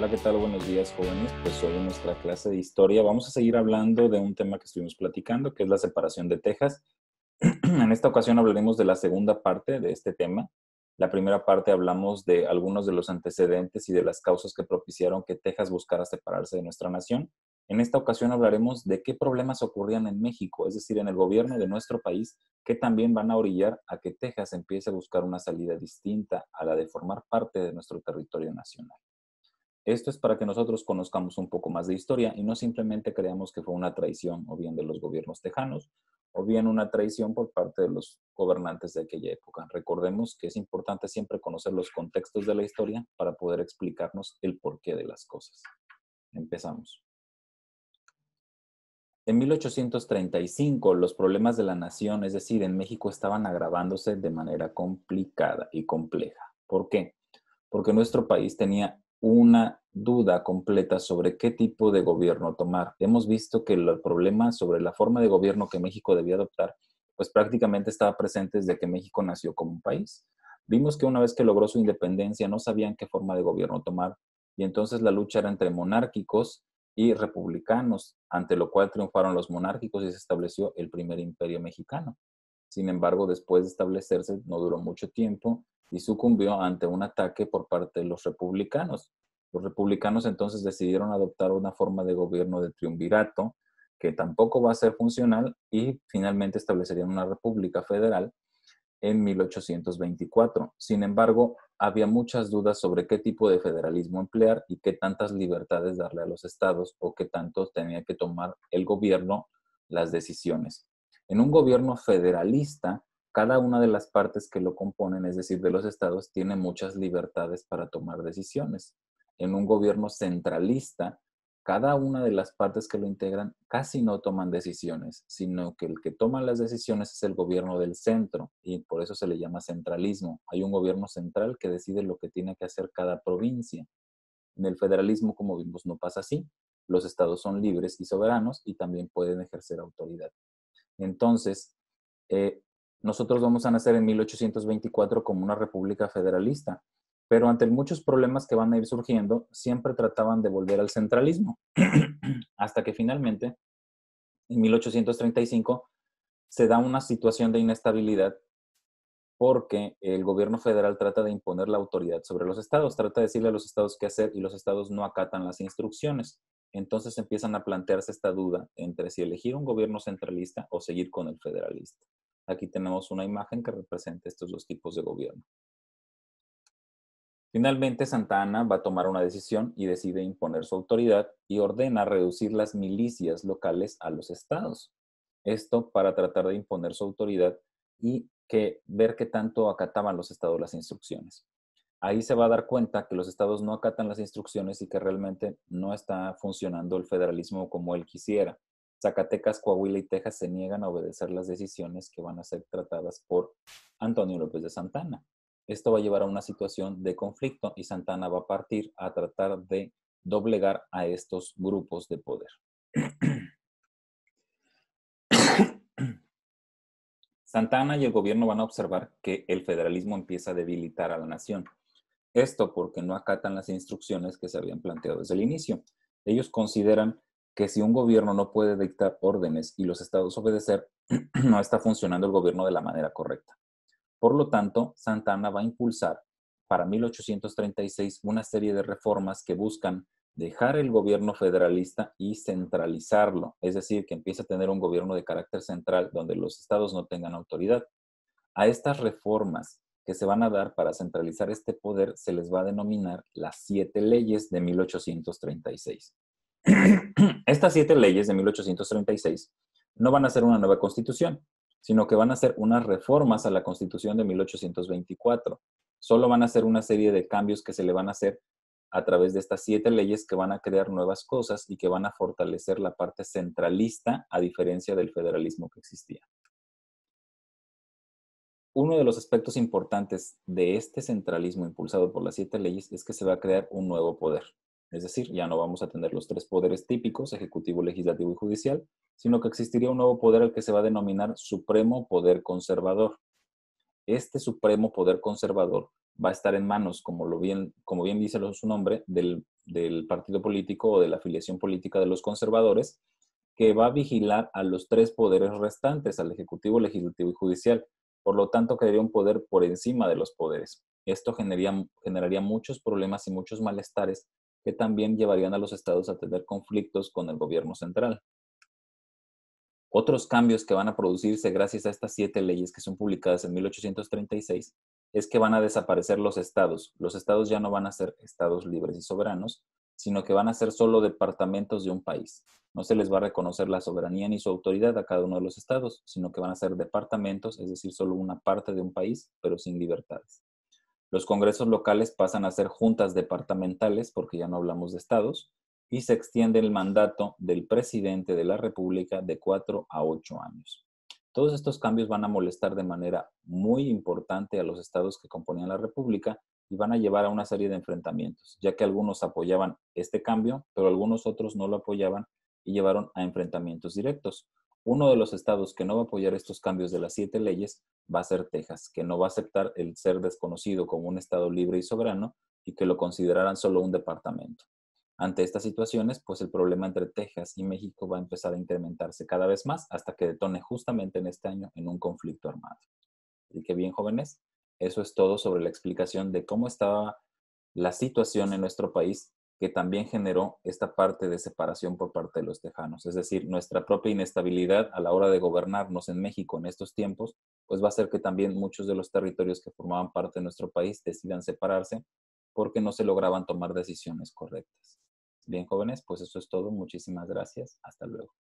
Hola, ¿qué tal? Buenos días, jóvenes. Pues hoy en nuestra clase de historia vamos a seguir hablando de un tema que estuvimos platicando, que es la separación de Texas. en esta ocasión hablaremos de la segunda parte de este tema. La primera parte hablamos de algunos de los antecedentes y de las causas que propiciaron que Texas buscara separarse de nuestra nación. En esta ocasión hablaremos de qué problemas ocurrían en México, es decir, en el gobierno de nuestro país, que también van a orillar a que Texas empiece a buscar una salida distinta a la de formar parte de nuestro territorio nacional. Esto es para que nosotros conozcamos un poco más de historia y no simplemente creamos que fue una traición o bien de los gobiernos tejanos o bien una traición por parte de los gobernantes de aquella época. Recordemos que es importante siempre conocer los contextos de la historia para poder explicarnos el porqué de las cosas. Empezamos. En 1835 los problemas de la nación, es decir, en México, estaban agravándose de manera complicada y compleja. ¿Por qué? Porque nuestro país tenía una duda completa sobre qué tipo de gobierno tomar. Hemos visto que el problema sobre la forma de gobierno que México debía adoptar, pues prácticamente estaba presente desde que México nació como un país. Vimos que una vez que logró su independencia no sabían qué forma de gobierno tomar y entonces la lucha era entre monárquicos y republicanos, ante lo cual triunfaron los monárquicos y se estableció el primer imperio mexicano. Sin embargo, después de establecerse, no duró mucho tiempo y sucumbió ante un ataque por parte de los republicanos. Los republicanos entonces decidieron adoptar una forma de gobierno de triunvirato que tampoco va a ser funcional y finalmente establecerían una república federal en 1824. Sin embargo, había muchas dudas sobre qué tipo de federalismo emplear y qué tantas libertades darle a los estados o qué tanto tenía que tomar el gobierno las decisiones. En un gobierno federalista, cada una de las partes que lo componen, es decir, de los estados, tiene muchas libertades para tomar decisiones. En un gobierno centralista, cada una de las partes que lo integran casi no toman decisiones, sino que el que toma las decisiones es el gobierno del centro y por eso se le llama centralismo. Hay un gobierno central que decide lo que tiene que hacer cada provincia. En el federalismo, como vimos, no pasa así. Los estados son libres y soberanos y también pueden ejercer autoridad. Entonces, eh, nosotros vamos a nacer en 1824 como una república federalista, pero ante muchos problemas que van a ir surgiendo, siempre trataban de volver al centralismo, hasta que finalmente, en 1835, se da una situación de inestabilidad porque el gobierno federal trata de imponer la autoridad sobre los estados, trata de decirle a los estados qué hacer y los estados no acatan las instrucciones. Entonces empiezan a plantearse esta duda entre si elegir un gobierno centralista o seguir con el federalista. Aquí tenemos una imagen que representa estos dos tipos de gobierno. Finalmente, Santa Ana va a tomar una decisión y decide imponer su autoridad y ordena reducir las milicias locales a los estados. Esto para tratar de imponer su autoridad y ver qué tanto acataban los estados las instrucciones. Ahí se va a dar cuenta que los estados no acatan las instrucciones y que realmente no está funcionando el federalismo como él quisiera. Zacatecas, Coahuila y Texas se niegan a obedecer las decisiones que van a ser tratadas por Antonio López de Santana. Esto va a llevar a una situación de conflicto y Santana va a partir a tratar de doblegar a estos grupos de poder. Santana y el gobierno van a observar que el federalismo empieza a debilitar a la nación. Esto porque no acatan las instrucciones que se habían planteado desde el inicio. Ellos consideran que si un gobierno no puede dictar órdenes y los estados obedecer, no está funcionando el gobierno de la manera correcta. Por lo tanto, Santana va a impulsar para 1836 una serie de reformas que buscan dejar el gobierno federalista y centralizarlo, es decir, que empiece a tener un gobierno de carácter central donde los estados no tengan autoridad. A estas reformas que se van a dar para centralizar este poder se les va a denominar las siete leyes de 1836. Estas siete leyes de 1836 no van a ser una nueva constitución, sino que van a ser unas reformas a la constitución de 1824. Solo van a ser una serie de cambios que se le van a hacer a través de estas siete leyes que van a crear nuevas cosas y que van a fortalecer la parte centralista a diferencia del federalismo que existía. Uno de los aspectos importantes de este centralismo impulsado por las siete leyes es que se va a crear un nuevo poder, es decir, ya no vamos a tener los tres poderes típicos, ejecutivo, legislativo y judicial, sino que existiría un nuevo poder al que se va a denominar Supremo Poder Conservador. Este Supremo Poder Conservador va a estar en manos, como, lo bien, como bien dice su nombre, del, partido político o de la afiliación política de los conservadores, que va a vigilar a los tres poderes restantes, al Ejecutivo, Legislativo y Judicial. Por lo tanto, quedaría un poder por encima de los poderes. Esto generaría, generaría muchos problemas y muchos malestares que también llevarían a los estados a tener conflictos con el gobierno central. Otros cambios que van a producirse gracias a estas siete leyes que son publicadas en 1836 es que van a desaparecer los estados. Los estados ya no van a ser estados libres y soberanos, sino que van a ser solo departamentos de un país. No se les va a reconocer la soberanía ni su autoridad a cada uno de los estados, sino que van a ser departamentos, es decir, solo una parte de un país, pero sin libertades. Los congresos locales pasan a ser juntas departamentales, porque ya no hablamos de estados, y se extiende el mandato del presidente de la República de cuatro a ocho años. Todos estos cambios van a molestar de manera muy importante a los estados que componían la República y van a llevar a una serie de enfrentamientos, ya que algunos apoyaban este cambio, pero algunos otros no lo apoyaban y llevaron a enfrentamientos directos. Uno de los estados que no va a apoyar estos cambios de las siete leyes va a ser Texas, que no va a aceptar el ser desconocido como un estado libre y soberano y que lo considerarán solo un departamento. Ante estas situaciones, pues el problema entre Texas y México va a empezar a incrementarse cada vez más hasta que detone justamente en este año en un conflicto armado. Y que bien, jóvenes, eso es todo sobre la explicación de cómo estaba la situación en nuestro país que también generó esta parte de separación por parte de los tejanos. Es decir, nuestra propia inestabilidad a la hora de gobernarnos en México en estos tiempos, pues va a hacer que también muchos de los territorios que formaban parte de nuestro país decidan separarse porque no se lograban tomar decisiones correctas. Bien, jóvenes, pues eso es todo. Muchísimas gracias. Hasta luego.